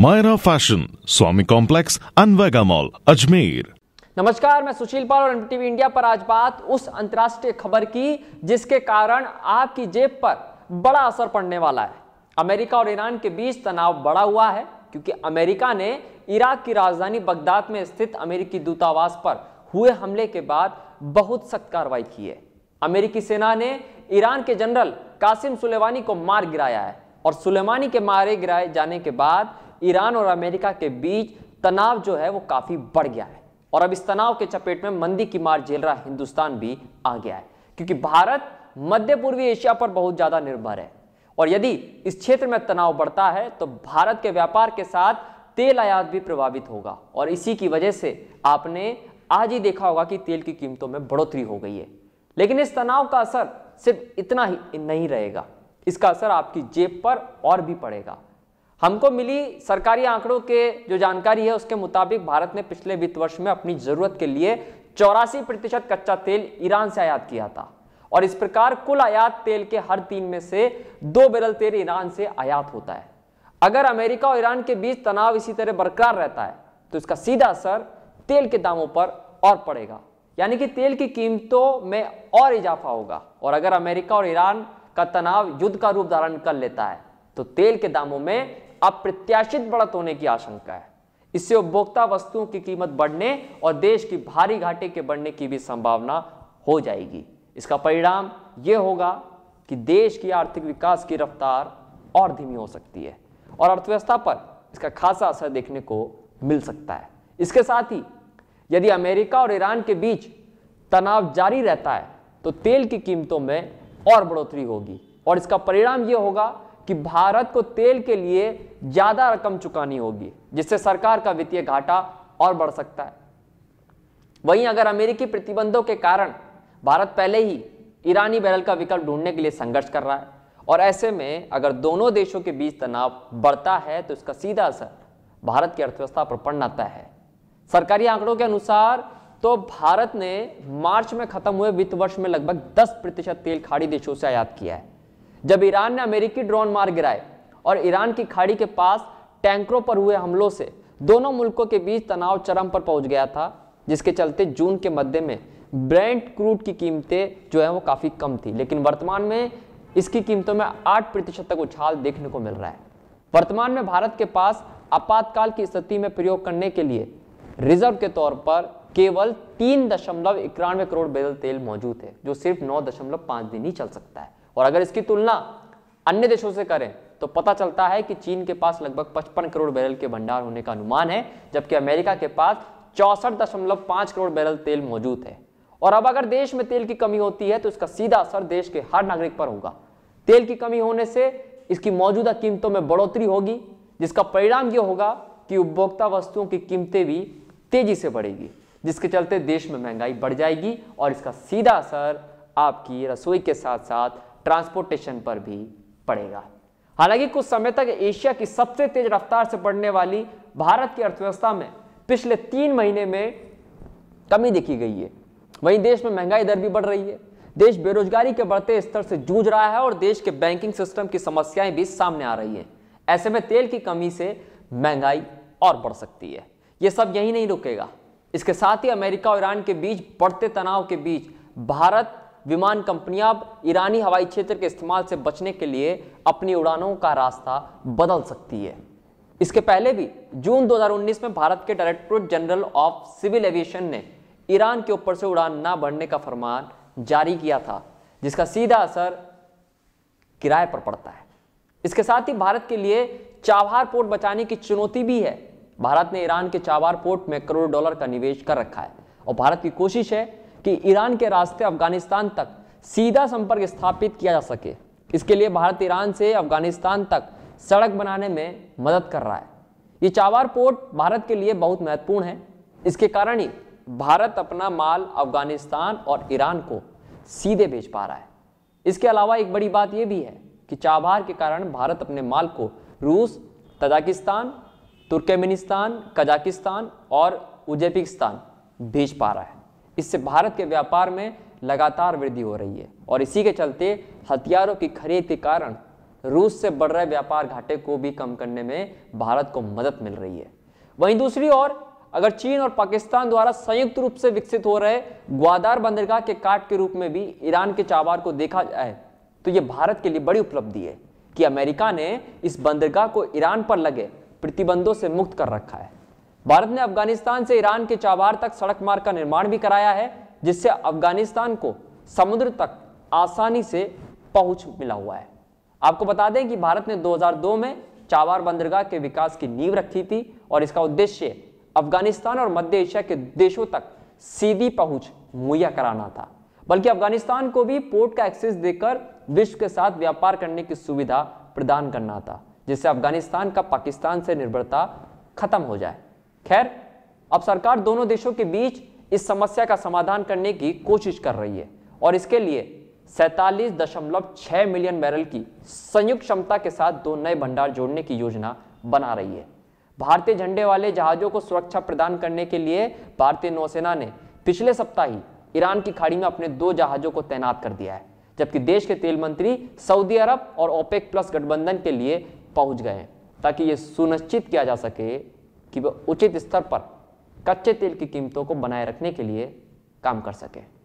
Myra fashion Swami complex अनवेगा mall Ajmer नमस्कार मैं सुशील पाल और टीवी इंडिया पर आज बात उस अंतर्राष्ट्रीय खबर की जिसके कारण आपकी जेब पर बड़ा असर पड़ने वाला है अमेरिका और ईरान के बीच तनाव बढ़ा हुआ है क्योंकि अमेरिका ने इराक की राजधानी बगदाद में स्थित अमेरिकी दूतावास पर हुए हमले के बाद बहुत सख्त कार्रवाई की है अमेरिकी सेना ने ईरान के जनरल कासिम सुलेमानी को मार गिराया है और सुलेमानी के मारे गिराए जाने के बाद ईरान और अमेरिका के बीच तनाव जो है वो काफ़ी बढ़ गया है और अब इस तनाव के चपेट में मंदी की मार झेल रहा हिंदुस्तान भी आ गया है क्योंकि भारत मध्य पूर्वी एशिया पर बहुत ज़्यादा निर्भर है और यदि इस क्षेत्र में तनाव बढ़ता है तो भारत के व्यापार के साथ तेल आयात भी प्रभावित होगा और इसी की वजह से आपने आज ही देखा होगा कि तेल की कीमतों में बढ़ोतरी हो गई है लेकिन इस तनाव का असर सिर्फ इतना ही नहीं रहेगा इसका असर आपकी जेब पर और भी पड़ेगा हमको मिली सरकारी आंकड़ों के जो जानकारी है उसके मुताबिक भारत ने पिछले वित्त वर्ष में अपनी जरूरत के लिए चौरासी प्रतिशत कच्चा तेल ईरान से आयात किया था और इस प्रकार कुल आयात तेल के हर तीन में से दो बैरल तेल ईरान से आयात होता है अगर अमेरिका और ईरान के बीच तनाव इसी तरह बरकरार रहता है तो इसका सीधा असर तेल के दामों पर और पड़ेगा यानी कि तेल की कीमतों में और इजाफा होगा और अगर अमेरिका और ईरान का तनाव युद्ध का रूप धारण कर लेता है तो तेल के दामों में अप्रत्याशित बढ़त होने की आशंका है इससे उपभोक्ता वस्तुओं की कीमत बढ़ने और देश की भारी घाटे के बढ़ने की भी संभावना हो जाएगी इसका परिणाम यह होगा कि देश की आर्थिक विकास की रफ्तार और धीमी हो सकती है और अर्थव्यवस्था पर इसका खासा असर देखने को मिल सकता है इसके साथ ही यदि अमेरिका और ईरान के बीच तनाव जारी रहता है तो तेल की कीमतों में और बढ़ोतरी होगी और इसका परिणाम यह होगा कि भारत को तेल के लिए ज्यादा रकम चुकानी होगी जिससे सरकार का वित्तीय घाटा और बढ़ सकता है वहीं अगर अमेरिकी प्रतिबंधों के कारण भारत पहले ही ईरानी बैरल का विकल्प ढूंढने के लिए संघर्ष कर रहा है और ऐसे में अगर दोनों देशों के बीच तनाव बढ़ता है तो इसका सीधा असर भारत की अर्थव्यवस्था पर पड़ना तय है सरकारी आंकड़ों के अनुसार तो भारत ने मार्च में खत्म हुए वित्त वर्ष में लगभग 10 प्रतिशत तेल खाड़ी देशों से आयात किया है जब ईरान ने अमेरिकी ड्रोन मार गिराए और ईरान की खाड़ी के पास टैंकरों पर हुए हमलों से दोनों मुल्कों के बीच तनाव चरम पर पहुंच गया था जिसके चलते जून के मध्य में ब्रांड क्रूड की कीमतें जो है वो काफ़ी कम थी लेकिन वर्तमान में इसकी कीमतों में आठ प्रतिशत तक उछाल देखने को मिल रहा है वर्तमान में भारत के पास आपातकाल की स्थिति में प्रयोग करने के लिए रिजर्व के तौर पर केवल तीन दशमलव इक्यानवे करोड़ बैरल तेल मौजूद है जो सिर्फ नौ दशमलव पाँच दिन ही चल सकता है और अगर इसकी तुलना अन्य देशों से करें तो पता चलता है कि चीन के पास लगभग 55 करोड़ बैरल के भंडार होने का अनुमान है जबकि अमेरिका के पास चौसठ दशमलव करोड़ बैरल तेल मौजूद है और अब अगर देश में तेल की कमी होती है तो इसका सीधा असर देश के हर नागरिक पर होगा तेल की कमी होने से इसकी मौजूदा कीमतों में बढ़ोतरी होगी जिसका परिणाम यह होगा कि उपभोक्ता वस्तुओं की कीमतें भी तेजी से बढ़ेगी जिसके चलते देश में महंगाई बढ़ जाएगी और इसका सीधा असर आपकी रसोई के साथ साथ ट्रांसपोर्टेशन पर भी पड़ेगा हालांकि कुछ समय तक एशिया की सबसे तेज रफ्तार से बढ़ने वाली भारत की अर्थव्यवस्था में पिछले तीन महीने में कमी देखी गई है वहीं देश में महंगाई दर भी बढ़ रही है देश बेरोजगारी के बढ़ते स्तर से जूझ रहा है और देश के बैंकिंग सिस्टम की समस्याएं भी सामने आ रही हैं ऐसे में तेल की कमी से महंगाई और बढ़ सकती है यह सब यही नहीं रुकेगा इसके साथ ही अमेरिका और ईरान के बीच बढ़ते तनाव के बीच भारत विमान कंपनियां अब ईरानी हवाई क्षेत्र के इस्तेमाल से बचने के लिए अपनी उड़ानों का रास्ता बदल सकती है इसके पहले भी जून 2019 में भारत के directorate general of civil aviation ने ईरान के ऊपर से उड़ान ना बढ़ने का फरमान जारी किया था जिसका सीधा असर किराए पर पड़ता है इसके साथ ही भारत के लिए चाबहार पोर्ट बचाने की चुनौती भी है भारत ने ईरान के चाबहार पोर्ट में करोड़ डॉलर का निवेश कर रखा है और भारत की कोशिश है कि ईरान के रास्ते अफगानिस्तान तक सीधा संपर्क स्थापित किया जा सके इसके लिए भारत ईरान से अफगानिस्तान तक सड़क बनाने में मदद कर रहा है ये चावार पोर्ट भारत के लिए बहुत महत्वपूर्ण है इसके कारण ही भारत अपना माल अफगानिस्तान और ईरान को सीधे भेज पा रहा है इसके अलावा एक बड़ी बात यह भी है कि चाबार के कारण भारत अपने माल को रूस तजाकिस्तान तुर्कमेनिस्तान कजाकिस्तान और उज्बेकिस्तान भेज पा रहा है इससे भारत के व्यापार में लगातार वृद्धि हो रही है और इसी के चलते हथियारों की खरीद के कारण रूस से बढ़ रहे व्यापार घाटे को भी कम करने में भारत को मदद मिल रही है वहीं दूसरी ओर अगर चीन और पाकिस्तान द्वारा संयुक्त रूप से विकसित हो रहे ग्वादार बंदरगाह के काट के रूप में भी ईरान के चाबार को देखा जाए तो यह भारत के लिए बड़ी उपलब्धि है कि अमेरिका ने इस बंदरगाह को ईरान पर लगे प्रतिबंधों से मुक्त कर रखा है भारत ने अफगानिस्तान से ईरान के चाबार तक सड़क मार्ग का निर्माण भी कराया है जिससे अफगानिस्तान को समुद्र तक आसानी से पहुंच मिला हुआ है आपको बता दें कि भारत ने 2002 में चाबार बंदरगाह के विकास की नींव रखी थी और इसका उद्देश्य अफगानिस्तान और मध्य एशिया के देशों तक सीधी पहुंच मुहैया कराना था बल्कि अफगानिस्तान को भी पोर्ट का एक्सेस देकर विश्व के साथ व्यापार करने की सुविधा प्रदान करना था जिससे अफगानिस्तान का पाकिस्तान से निर्भरता खत्म हो जाए खैर अब सरकार दोनों देशों के बीच इस समस्या का समाधान करने की कोशिश कर रही है और इसके लिए सैतालीस दशमलव छह मिलियन बैरल की संयुक्त क्षमता के साथ दो नए भंडार जोड़ने की योजना बना रही है भारतीय झंडे वाले जहाजों को सुरक्षा प्रदान करने के लिए भारतीय नौसेना ने पिछले सप्ताह ही ईरान की खाड़ी में अपने दो जहाजों को तैनात कर दिया है जबकि देश के तेल मंत्री सऊदी अरब और ओपेक प्लस गठबंधन के लिए पहुंच गए हैं ताकि यह सुनिश्चित किया जा सके कि वह उचित स्तर पर कच्चे तेल की कीमतों को बनाए रखने के लिए काम कर सकें